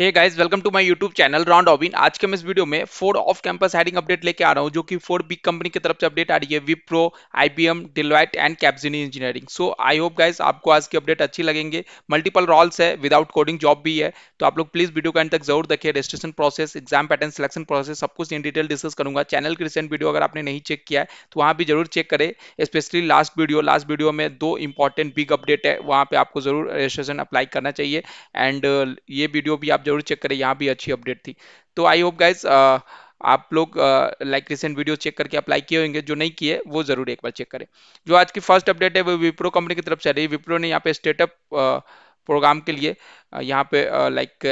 hey guys welcome to my YouTube channel round ऑबिन आज के मैं इस वीडियो में Ford off campus hiring update लेके आ रहा हूँ जो कि फोर्ड बिग कंपनी की तरफ से अपडेट आ रही है Wipro IBM Deloitte and Capgemini engineering so I hope guys आपको आज की अपडेट अच्छी लगेंगे मल्टीपल रोल्स है विदाउट कोडिंग जॉब भी है तो आप लोग प्लीज वीडियो का तक जरूर देखिए registration process exam pattern selection process सब कुछ इन डिटेल डिस्कस करूंगा चैनल की रिसेंट वीडियो अगर आपने नहीं चेक किया है तो वहाँ भी जरूर चेक करें specially last video last video में दो इंपॉर्टेंट बिग अपडेट है वहाँ पर आपको जरूर रजिस्ट्रेशन अप्लाई करना चाहिए एंड ये वीडियो भी आप जरूर चेक करें यहाँ भी अच्छी अपडेट थी तो आई होप गाइज आप लोग लाइक रिसेंट वीडियो चेक करके अप्लाई किए होंगे जो नहीं किए वो जरूर एक बार चेक करें जो आज की फर्स्ट अपडेट है वो विप्रो कंपनी की तरफ से रही विप्रो ने यहाँ पे स्टेटअप प्रोग्राम के लिए यहाँ पे लाइक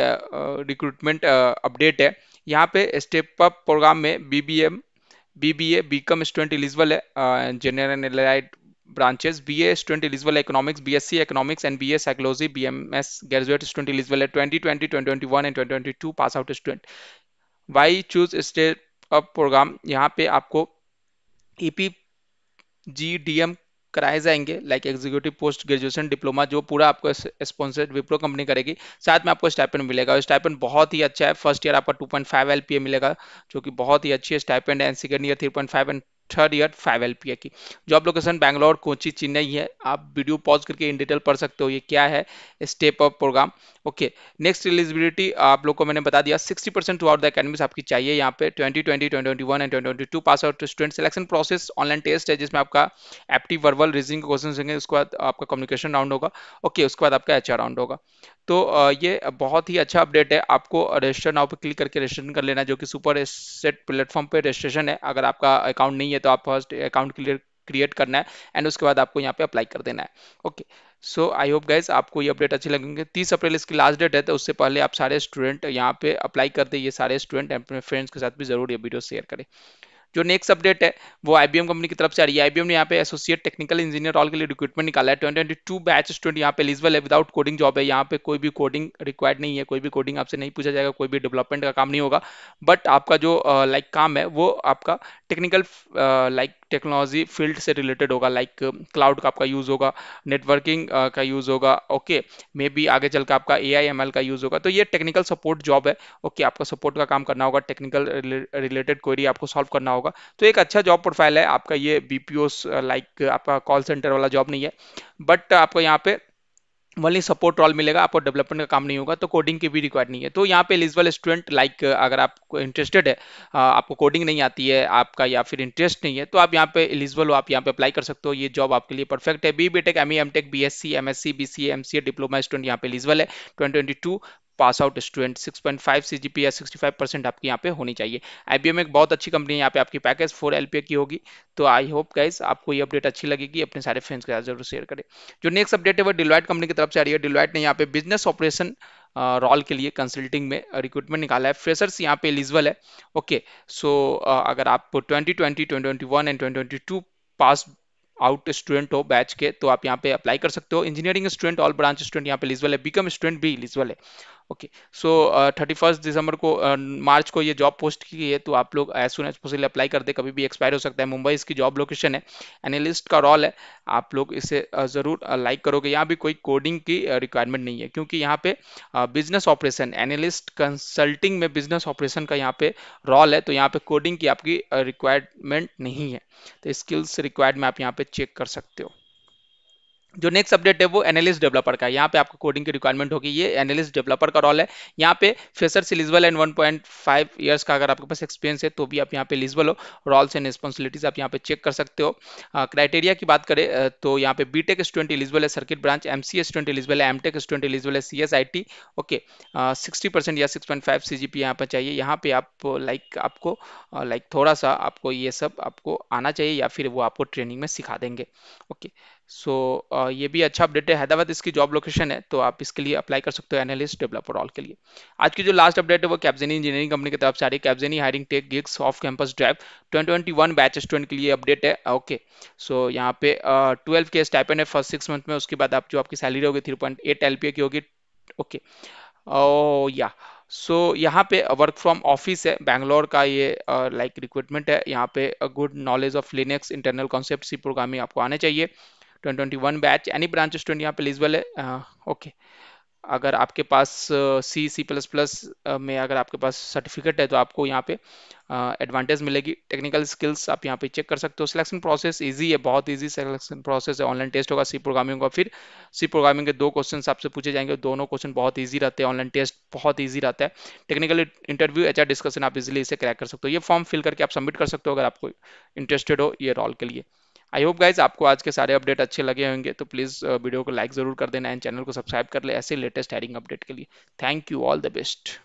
रिक्रूटमेंट अपडेट है यहाँ पे स्टेप अप प्रोग्राम में B B M B B A B com student eligible है general allied branches BA student eligible economics, BSc economics, and BA psychology, BMS graduate student eligible at 2020, 2021, and 2022 pass out student why choose step up program यहाँ पे आपको E P G D M कराए जाएंगे like executive post graduation diploma जो पूरा आपको sponsored Wipro company करेगी साथ में आपको स्टाइपेंड मिलेगा और स्टाइपेंड बहुत ही अच्छा है फर्स्ट ईयर आपका 2.5 एलपीए मिलेगा जो कि बहुत ही अच्छी स्टाइपेंड है and second year 3.5 and third year five L की जॉब लोकेशन बैंगलोर कोची चेन्नई है आप वीडियो पॉज करके इन डिटेल पढ़ सकते हो ये क्या है step up program okay next eligibility आप लोग को मैंने बता दिया 60 परसेंट टू आउट द अकेडमिक्स आपकी चाहिए यहाँ पे 2020, 2021 and two pass out student selection process online test है जिसमें आपका एप्टी वर्वल रीजनिंग क्वेश्चन होंगे उसके बाद आपका कम्युनिकेशन राउंड होगा ओके उसके बाद आपका एच राउंड होगा तो ये बहुत ही अच्छा अपडेट है आपको रजिस्टर नाउ पर क्लिक करके रजिस्ट्रेशन कर लेना है जो कि सुपर सेट प्लेटफॉर्म पर रजिस्ट्रेशन है अगर आपका अकाउंट नहीं है तो आप फर्स्ट अकाउंट क्लियर क्रिएट करना है एंड उसके बाद आपको यहाँ पे अप्लाई कर देना है okay so I hope guys आपको ये अपडेट अच्छी लगेंगे तीस अप्रैल इसकी लास्ट डेट है तो उससे पहले आप सारे स्टूडेंट यहाँ पे अप्लाई कर दे ये सारे स्टूडेंट अपने फ्रेंड्स के साथ भी जरूर ये वीडियो शेयर करें जो नेक्स्ट अपडेट है वो आईबीएम कंपनी की तरफ से आ रही है आईबीएम ने यहाँ पे एसोसिएट टेक्निकल इंजीनियर ऑल के लिए रिक्रूटमेंट निकाला है ट्वेंटी टू बैच स्टूडेंट यहाँ पे एलिजिबल है विदाउट कोडिंग जॉब है यहाँ पे कोई भी कोडिंग रिक्वायर्ड नहीं है कोई भी कोडिंग आपसे नहीं पूछा जाएगा कोई भी डेवलपमेंट का काम नहीं होगा बट आपका जो लाइक uh, like, काम है वो आपका टेक्निकल लाइक टेक्नोलॉजी फील्ड से रिलेटेड होगा लाइक क्लाउड uh, का आपका यूज़ होगा नेटवर्किंग uh, का यूज़ होगा ओके मे बी आगे चल के आपका ए आई एम एल का यूज़ होगा तो ये टेक्निकल सपोर्ट जॉब है ओके आपका सपोर्ट का काम करना होगा टेक्निकल रिलेटेड क्वेरी आपको सॉल्व करना होगा तो एक अच्छा जॉब प्रोफाइल है आपका ये बी पी लाइक आपका कॉल सेंटर वाला जॉब नहीं है बट आपको यहाँ पे वाली सपोर्ट रोल मिलेगा आपको डेवलपमेंट का काम नहीं होगा तो कोडिंग की भी रिक्वायर नहीं है तो यहाँ पे एलिजिबल स्टूडेंट लाइक अगर आपको इंटरेस्टेड है आपको कोडिंग नहीं आती है आपका या फिर इंटरेस्ट नहीं है तो आप यहाँ पे एलिजिबल हो आप यहाँ पे अप्लाई कर सकते हो ये जॉब आपके लिए परफेक्ट है B B tech M E M tech B S C M S C B C M C diploma student यहाँ पे एलिजिबल है twenty twenty two pass out student 6.5 CGPA 65 percent आपकी यहाँ पे होनी चाहिए आईबीएम एक बहुत अच्छी कंपनी है यहाँ पे आपकी पैकेज फोर एल की होगी तो आई होप गाइज आपको ये अपडेट अच्छी लगेगी अपने सारे फ्रेंड्स के साथ जरूर शेयर करें जो नेक्स्ट अपडेट है वो डिलवाइट कंपनी की तरफ से आ रही है डिलवाइट ने यहाँ पे बिजनेस ऑपरेशन रोल के लिए कंसल्टिंग में रिक्रूटमेंट निकाला है फ्रेशर्स यहाँ पे एलिजिबल है ओके सो अगर आप twenty twenty and twenty pass out student हो बैच के तो आप यहाँ पे अप्लाई कर सकते हो engineering student all branch student यहाँ पे एलिजिबल है बीकम स्टूडेंट भी एलिजिबल है ओके सो थर्टी फर्स्ट दिसंबर को मार्च uh, को ये जॉब पोस्ट की है तो आप लोग as soon as possible apply कर दे कभी भी एक्सपायर हो सकता है मुंबई इसकी जॉब लोकेशन है एनालिस्ट का रोल है आप लोग इसे uh, ज़रूर लाइक uh, करोगे यहाँ भी कोई कोडिंग की रिक्वायरमेंट uh, नहीं है क्योंकि यहाँ पे बिजनेस ऑपरेशन एनालिस्ट कंसल्टिंग में बिजनेस ऑपरेशन का यहाँ पे रोल है तो यहाँ पे कोडिंग की आपकी रिक्वायरमेंट नहीं है तो स्किल्स रिक्वायर्ड में आप यहाँ पे चेक कर सकते हो जो नेक्स्ट अपडेट है वो एनालिस्ट डेवलपर का यहाँ पे आपको कोडिंग की रिक्वायरमेंट होगी ये एनालिस्ट डेवलपर का रोल है यहाँ पे से लिजबल एंड 1.5 ईयर्स का अगर आपके पास एक्सपीरियंस है तो भी आप यहाँ पे लिजबल हो रोल्स एंड रिस्पॉन्सिबिलिटीज आप यहाँ पे चेक कर सकते हो क्राइटेरिया की बात करें तो यहाँ पे बी टेक स्टूडेंट एलिजिबल है circuit branch M C student eligible है एम टेक स्टूडेंट एलिजिबल है C S I T okay sixty percent या six point five C G P यहाँ पर चाहिए यहाँ पे आप लाइक आपको लाइक थोड़ा सा आपको ये सब आपको आना चाहिए या फिर वो आपको ट्रेनिंग में सिखा देंगे ओके सो so, uh, ये भी अच्छा अपडेट है हैदराबाद इसकी जॉब लोकेशन है तो आप इसके लिए अप्लाई कर सकते हो एनालिस्ट डेवलपर ऑल के लिए आज की जो लास्ट अपडेट है वो कैप्जेनी इंजीनियरिंग कंपनी की तरफ से आ रही है Capgemini hiring tech gigs off campus drive 2021 batch student के लिए अपडेट है ओके ah, सो यहाँ पे ट्वेल्व के स्टाइपन है फर्स्ट सिक्स मंथ में उसके बाद आप जो आपकी सैलरी होगी थ्री पॉइंट एट एल की होगी ओके ओ या सो so, यहाँ पे वर्क फ्रॉम ऑफिस है बैंगलोर का ये लाइक uh, रिक्रूटमेंट like है यहाँ पे good knowledge of Linux internal concept C programming आपको आना चाहिए 2021 बैच एनी ब्रांच स्टूडेंट यहाँ पे एलिजिबल है ओके अगर आपके पास सी सी प्लस प्लस में अगर आपके पास सर्टिफिकेट है तो आपको यहाँ पे एडवांटेज uh, मिलेगी टेक्निकल स्किल्स आप यहाँ पे चेक कर सकते हो सिलेक्शन प्रोसेस इजी है बहुत इजी सिलेक्शन प्रोसेस है ऑनलाइन टेस्ट होगा सी प्रोग्रामिंग का फिर सी प्रोग्रामिंग के दो क्वेश्चन आपसे पूछे जाएंगे दोनों क्वेश्चन बहुत ईजी रहते हैं ऑनलाइन टेस्ट बहुत ईजी रहता है टेक्निकल इंटरव्यू एच डिस्कशन आप इजिली इसे क्रैक कर सकते हो ये फॉर्म फिल करके आप सबमिट कर सकते हो अगर आपको इंटरेस्टेड हो ये रॉल के लिए आई होप गाइज आपको आज के सारे अपडेट अच्छे लगे होंगे तो प्लीज़ वीडियो uh, को लाइक ज़रूर कर देना एंड चैनल को सब्सक्राइब कर ले ऐसे लेटेस्ट हैरिंग अपडेट के लिए thank you all the best